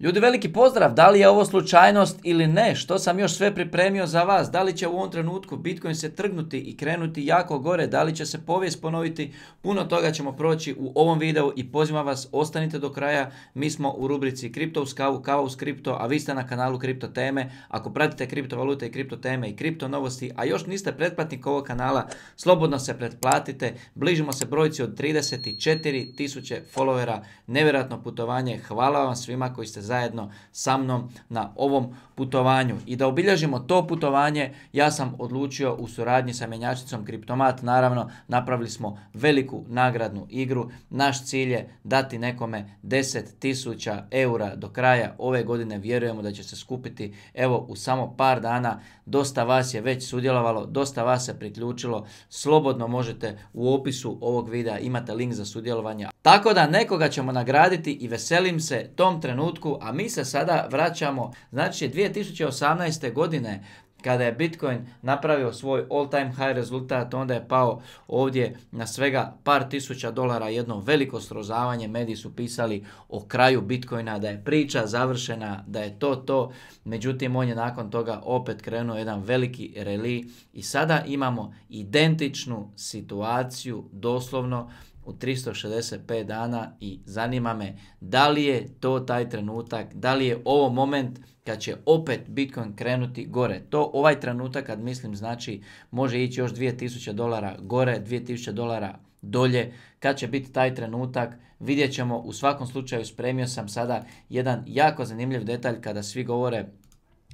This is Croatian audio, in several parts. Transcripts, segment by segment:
Ljudi, veliki pozdrav, da li je ovo slučajnost ili ne, što sam još sve pripremio za vas, da li će u ovom trenutku Bitcoin se trgnuti i krenuti jako gore, da li će se povijest ponoviti, puno toga ćemo proći u ovom videu i pozivam vas, ostanite do kraja, mi smo u rubrici Kripto uz kavu, kava uz kripto, a vi ste na kanalu Kripto teme, ako pratite kriptovalute i kripto teme i kripto novosti, a još niste pretplatnik ovog kanala, slobodno se pretplatite, bližimo se brojci od 34.000 followera, nevjerojatno putovanje, hvala vam svima koji ste zajedno sa mnom na ovom putovanju. I da obilježimo to putovanje, ja sam odlučio u suradnji sa mjenjačnicom Kriptomat, naravno napravili smo veliku nagradnu igru. Naš cilj je dati nekome 10.000 eura do kraja ove godine. Vjerujemo da će se skupiti evo u samo par dana. Dosta vas je već sudjelovalo, dosta vas se priključilo. Slobodno možete u opisu ovog videa imate link za sudjelovanje. Tako da nekoga ćemo nagraditi i veselim se tom trenutku, a mi se sada vraćamo, znači 2018. godine kada je Bitcoin napravio svoj all time high rezultat, onda je pao ovdje na svega par tisuća dolara jedno veliko srozavanje. Mediji su pisali o kraju Bitcoina, da je priča završena, da je to to. Međutim, on je nakon toga opet krenuo jedan veliki reli i sada imamo identičnu situaciju doslovno u 365 dana i zanima me da li je to taj trenutak, da li je ovo moment kad će opet Bitcoin krenuti gore. To ovaj trenutak kad mislim znači može ići još 2000 dolara gore, 2000 dolara dolje, kad će biti taj trenutak, vidjet ćemo, u svakom slučaju spremio sam sada jedan jako zanimljiv detalj kada svi govore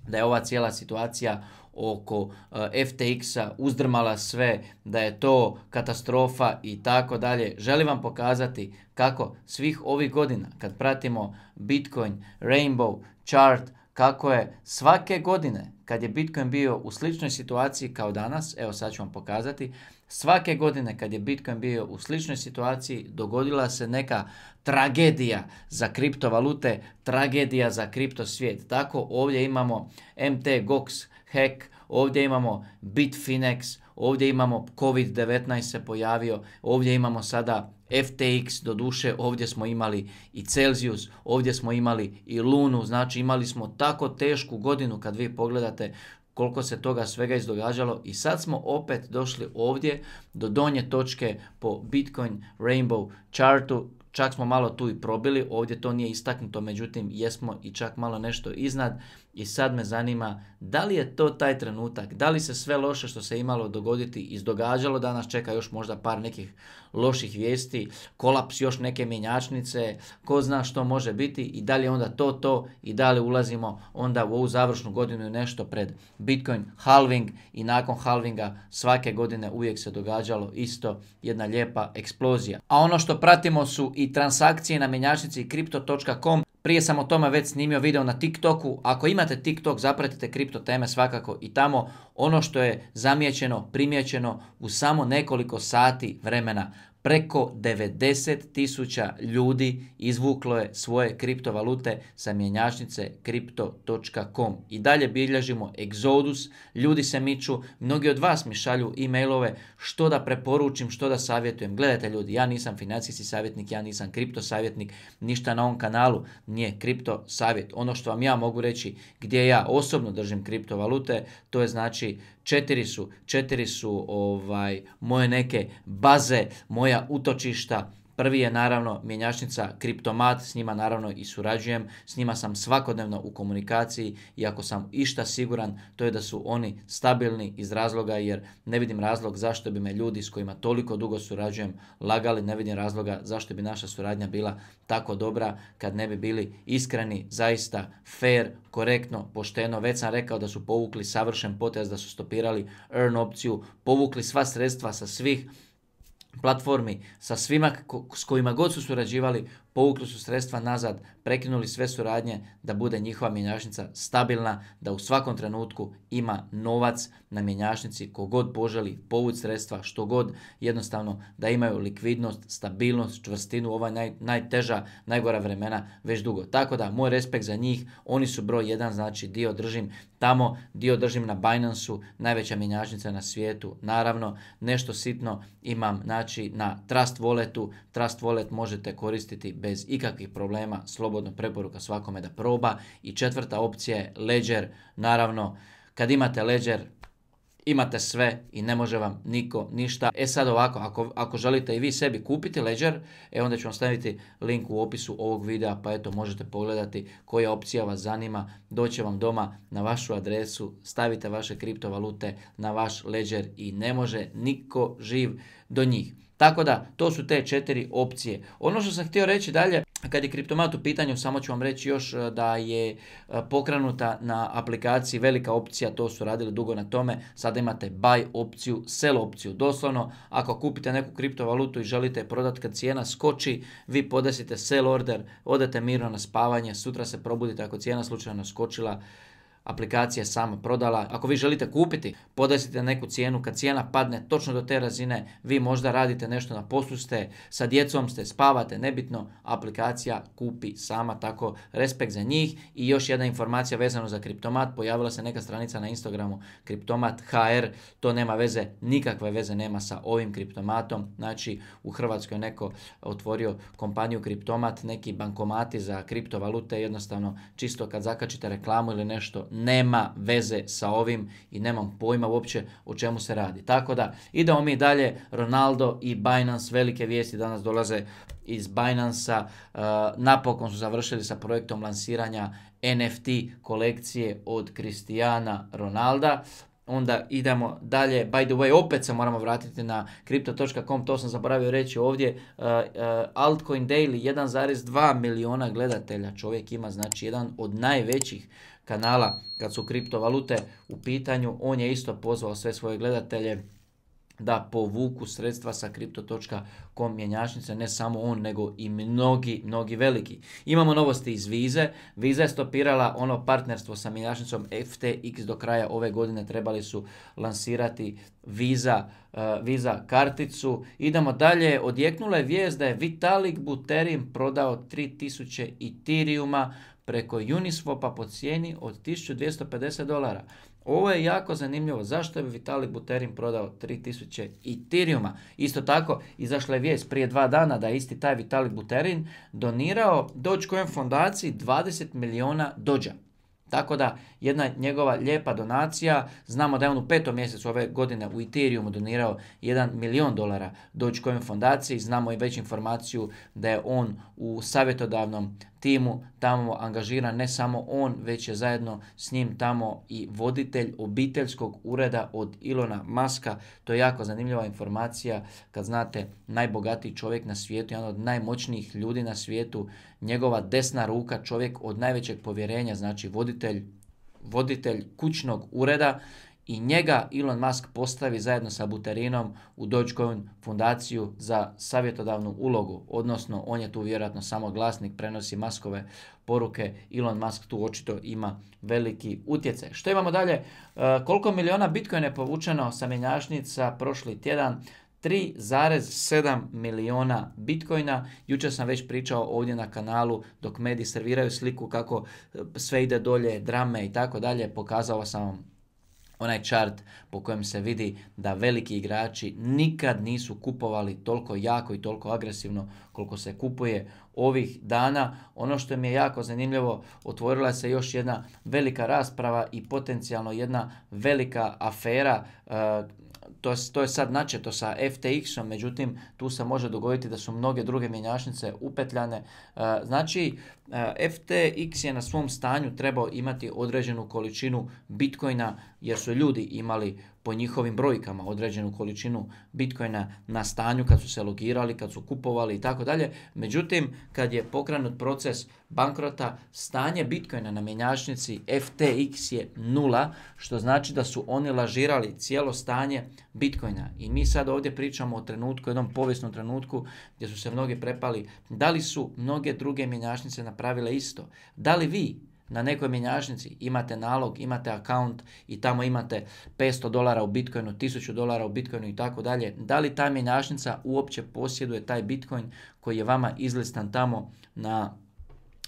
da je ova cijela situacija oko eh, FTX-a, uzdrmala sve, da je to katastrofa i tako dalje. Želim vam pokazati kako svih ovih godina kad pratimo Bitcoin, Rainbow, Chart, kako je svake godine kad je Bitcoin bio u sličnoj situaciji kao danas, evo sad ću vam pokazati, svake godine kad je Bitcoin bio u sličnoj situaciji dogodila se neka tragedija za kriptovalute, tragedija za kriptosvijet. Tako ovdje imamo MT, GOX, Hack ovdje imamo Bitfinex, ovdje imamo COVID-19 se pojavio, ovdje imamo sada FTX, do duše ovdje smo imali i Celsius, ovdje smo imali i Lunu, znači imali smo tako tešku godinu kad vi pogledate koliko se toga svega izdogađalo i sad smo opet došli ovdje do donje točke po Bitcoin Rainbow chartu čak smo malo tu i probili, ovdje to nije istaknuto, međutim jesmo i čak malo nešto iznad i sad me zanima da li je to taj trenutak, da li se sve loše što se imalo dogoditi izdogađalo, danas čeka još možda par nekih loših vijesti, kolaps još neke mjenjačnice, ko zna što može biti i da li je onda to to i da li ulazimo onda u ovu završnu godinu nešto pred Bitcoin halving i nakon halvinga svake godine uvijek se događalo isto jedna lijepa eksplozija. A ono što pratimo su i i transakcije na menjačnici kripto.com. Prije sam o tome već snimio video na TikToku. Ako imate TikTok, zapratite kripto teme svakako i tamo ono što je zamijećeno, primijećeno u samo nekoliko sati vremena preko 90 tisuća ljudi izvuklo je svoje kriptovalute sa mjenjačnice crypto.com. I dalje bilježimo egzodus, ljudi se miču, mnogi od vas mi šalju e-mailove što da preporučim, što da savjetujem. Gledajte ljudi, ja nisam financijski savjetnik, ja nisam kripto savjetnik, ništa na ovom kanalu nije kripto savjet. Ono što vam ja mogu reći gdje ja osobno držim kriptovalute, to je znači četiri su, četiri su ovaj, moje neke baze, moja utočišta, Prvi je naravno mjenjačnica Kriptomat, s njima naravno i surađujem, s njima sam svakodnevno u komunikaciji i ako sam išta siguran to je da su oni stabilni iz razloga jer ne vidim razlog zašto bi me ljudi s kojima toliko dugo surađujem lagali, ne vidim razloga zašto bi naša suradnja bila tako dobra kad ne bi bili iskreni, zaista fair, korektno, pošteno. Već sam rekao da su povukli savršen potez, da su stopirali earn opciju, povukli sva sredstva sa svih platformi sa svima s kojima god su surađivali, povukli su sredstva nazad, prekinuli sve suradnje da bude njihova mjenjačnica stabilna, da u svakom trenutku ima novac na mjenjačnici kogod poželi povući sredstva, što god, jednostavno da imaju likvidnost, stabilnost, čvrstinu, ova naj, najteža, najgora vremena već dugo. Tako da, moj respekt za njih, oni su broj jedan, znači dio držim tamo, dio držim na binance najveća mjenjačnica na svijetu, naravno, nešto sitno imam, znači znači na Trust Walletu. Trust Wallet možete koristiti bez ikakvih problema, slobodno preporuka svakome da proba. I četvrta opcija je Ledger, naravno kad imate Ledger imate sve i ne može vam niko ništa. E sad ovako, ako, ako želite i vi sebi kupiti Ledger, e onda ću vam staviti link u opisu ovog videa, pa eto možete pogledati koja opcija vas zanima, doće vam doma na vašu adresu, stavite vaše kriptovalute na vaš Ledger i ne može niko živ do njih. Tako da, to su te četiri opcije. Ono što sam htio reći dalje, kad je kriptomat u pitanju, samo ću vam reći još e, da je e, pokrenuta na aplikaciji velika opcija, to su radili dugo na tome, sada imate buy opciju, sell opciju. Doslovno, ako kupite neku kriptovalutu i želite prodati kad cijena skoči, vi podesite sell order, odete mirno na spavanje, sutra se probudite ako cijena slučajno skočila, aplikacija sama prodala. Ako vi želite kupiti, podesite neku cijenu, kad cijena padne točno do te razine, vi možda radite nešto na poslu ste, sa djecom ste, spavate, nebitno, aplikacija kupi sama, tako respekt za njih. I još jedna informacija vezano za kriptomat, pojavila se neka stranica na Instagramu, kriptomat HR, to nema veze, nikakve veze nema sa ovim kriptomatom, znači u Hrvatskoj neko otvorio kompaniju kriptomat, neki bankomati za kriptovalute, jednostavno čisto kad zakačite reklamu ili nešto, nema veze sa ovim i nemam pojma uopće o čemu se radi. Tako da idemo mi dalje, Ronaldo i Binance, velike vijesti danas dolaze iz Binance-a, e, napokon su završili sa projektom lansiranja NFT kolekcije od Cristiana Ronalda, onda idemo dalje. By the way, opet se moramo vratiti na crypto.com, to sam zaboravio reći ovdje. E, e, Altcoin Daily 1,2 miliona gledatelja. Čovjek ima znači jedan od najvećih kanala kad su kriptovalute u pitanju. On je isto pozvao sve svoje gledatelje da povuku sredstva sa kripto.com mjenjačnice, ne samo on, nego i mnogi, mnogi veliki. Imamo novosti iz Vize. Viza je stopirala ono partnerstvo sa mjenjačnicom FTX do kraja ove godine. Trebali su lansirati Viza, uh, karticu. Idemo dalje. Odjeknula je vijest da je Vitalik Buterin prodao 3000 Ethereuma preko Uniswapa po cijeni od 1250 dolara. Ovo je jako zanimljivo. Zašto je Vitalik Buterin prodao 3000 Ethereum-a? Isto tako, izašla je vijest prije dva dana da je isti taj Vitalik Buterin donirao Dogecoin fondaciji 20 miliona dođa. Tako da jedna njegova lijepa donacija, znamo da je on u petom mjesecu ove godine u Ethereumu donirao 1 milion dolara Dogecoin fondaciji, znamo i već informaciju da je on u savjetodavnom timu tamo angažira ne samo on, već je zajedno s njim tamo i voditelj obiteljskog ureda od Ilona Maska. To je jako zanimljiva informacija kad znate najbogatiji čovjek na svijetu, jedan od najmoćnijih ljudi na svijetu, njegova desna ruka, čovjek od najvećeg povjerenja, znači voditelj voditelj kućnog ureda i njega Elon Musk postavi zajedno sa Buterinom u Dogecoin fundaciju za savjetodavnu ulogu, odnosno on je tu vjerojatno samo glasnik, prenosi maskove poruke, Elon Musk tu očito ima veliki utjecaj. Što imamo dalje? E, koliko miliona Bitcoina je povučeno sa mjenjačnica prošli tjedan? 3,7 miliona bitcoina. Jučer sam već pričao ovdje na kanalu dok mediji serviraju sliku kako sve ide dolje, drame i tako dalje. Pokazao sam vam onaj čart po kojem se vidi da veliki igrači nikad nisu kupovali toliko jako i toliko agresivno koliko se kupuje ovih dana. Ono što mi je jako zanimljivo, otvorila se još jedna velika rasprava i potencijalno jedna velika afera e, to je, to je sad načeto sa FTX-om, međutim tu se može dogoditi da su mnoge druge mjenjačnice upetljane. E, znači, e, FTX je na svom stanju trebao imati određenu količinu bitcoina jer su ljudi imali po njihovim brojkama određenu količinu bitcoina na stanju kad su se logirali, kad su kupovali i tako dalje. Međutim, kad je pokrenut proces bankrota, stanje bitcoina na mjenjačnici FTX je nula, što znači da su oni lažirali cijelo stanje bitcoina. I mi sad ovdje pričamo o trenutku, jednom povijesnom trenutku gdje su se mnogi prepali. Da li su mnoge druge mjenjačnice napravile isto? Da li vi na nekoj mjenjačnici imate nalog, imate account i tamo imate 500 dolara u bitcoinu, 1000 dolara u bitcoinu i tako dalje. Da li ta mjenjačnica uopće posjeduje taj bitcoin koji je vama izlistan tamo na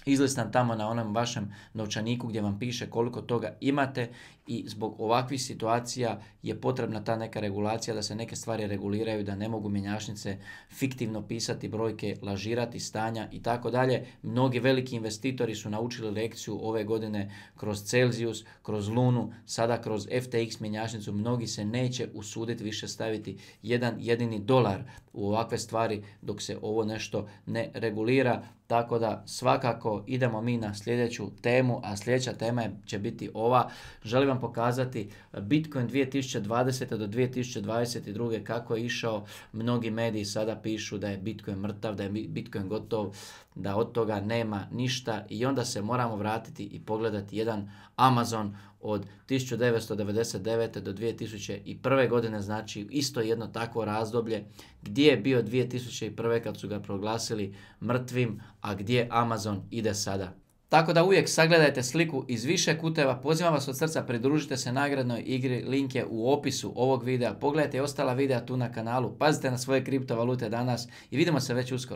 izlistan tamo na onom vašem novčaniku gdje vam piše koliko toga imate i zbog ovakvih situacija je potrebna ta neka regulacija da se neke stvari reguliraju, da ne mogu mjenjačnice fiktivno pisati brojke, lažirati stanja i tako dalje. Mnogi veliki investitori su naučili lekciju ove godine kroz Celsius, kroz Lunu, sada kroz FTX mjenjačnicu. Mnogi se neće usuditi više staviti jedan jedini dolar u ovakve stvari dok se ovo nešto ne regulira. Tako da svakako idemo mi na sljedeću temu, a sljedeća tema će biti ova. Želim vam pokazati e, Bitcoin 2020. do 2022. kako je išao. Mnogi mediji sada pišu da je Bitcoin mrtav, da je Bitcoin gotov, da od toga nema ništa i onda se moramo vratiti i pogledati jedan Amazon od 1999. do 2001. godine, znači isto jedno takvo razdoblje gdje je bio 2001. kad su ga proglasili mrtvim, a gdje Amazon ide sada. Tako da uvijek sagledajte sliku iz više kuteva. Pozivam vas od srca, pridružite se nagradnoj igri. Link je u opisu ovog videa. Pogledajte i ostala videa tu na kanalu. Pazite na svoje kriptovalute danas i vidimo se već uskoro.